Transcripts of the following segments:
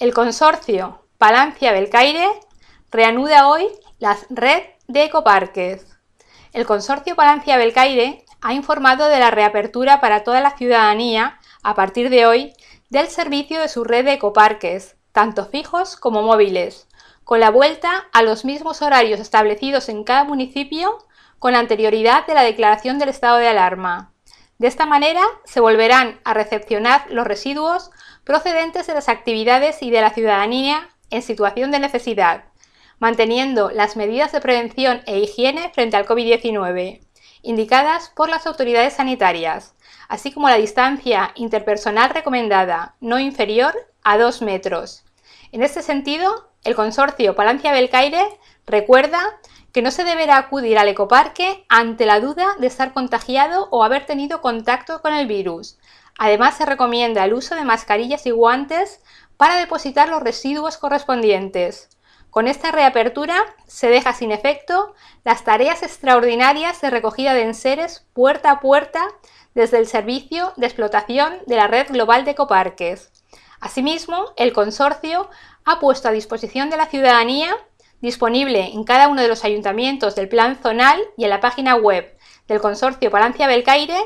El consorcio Palancia-Belcaire reanuda hoy las red de ecoparques. El consorcio Palancia-Belcaire ha informado de la reapertura para toda la ciudadanía a partir de hoy del servicio de su red de ecoparques, tanto fijos como móviles, con la vuelta a los mismos horarios establecidos en cada municipio con anterioridad de la declaración del estado de alarma. De esta manera se volverán a recepcionar los residuos procedentes de las actividades y de la ciudadanía en situación de necesidad, manteniendo las medidas de prevención e higiene frente al COVID-19, indicadas por las autoridades sanitarias, así como la distancia interpersonal recomendada, no inferior a 2 metros. En este sentido, el consorcio Palancia Belcaire recuerda que no se deberá acudir al ecoparque ante la duda de estar contagiado o haber tenido contacto con el virus. Además, se recomienda el uso de mascarillas y guantes para depositar los residuos correspondientes. Con esta reapertura se deja sin efecto las tareas extraordinarias de recogida de enseres puerta a puerta desde el servicio de explotación de la red global de ecoparques. Asimismo, el consorcio ha puesto a disposición de la ciudadanía, disponible en cada uno de los ayuntamientos del plan zonal y en la página web del Consorcio Palancia Belcaire,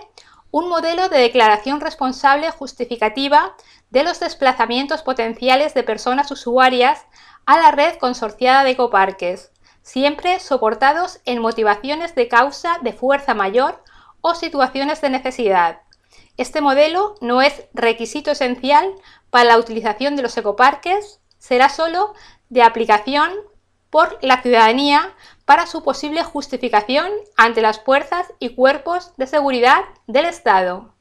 un modelo de declaración responsable justificativa de los desplazamientos potenciales de personas usuarias a la red consorciada de ecoparques, siempre soportados en motivaciones de causa de fuerza mayor o situaciones de necesidad. Este modelo no es requisito esencial para la utilización de los ecoparques, será solo de aplicación por la ciudadanía para su posible justificación ante las fuerzas y cuerpos de seguridad del Estado.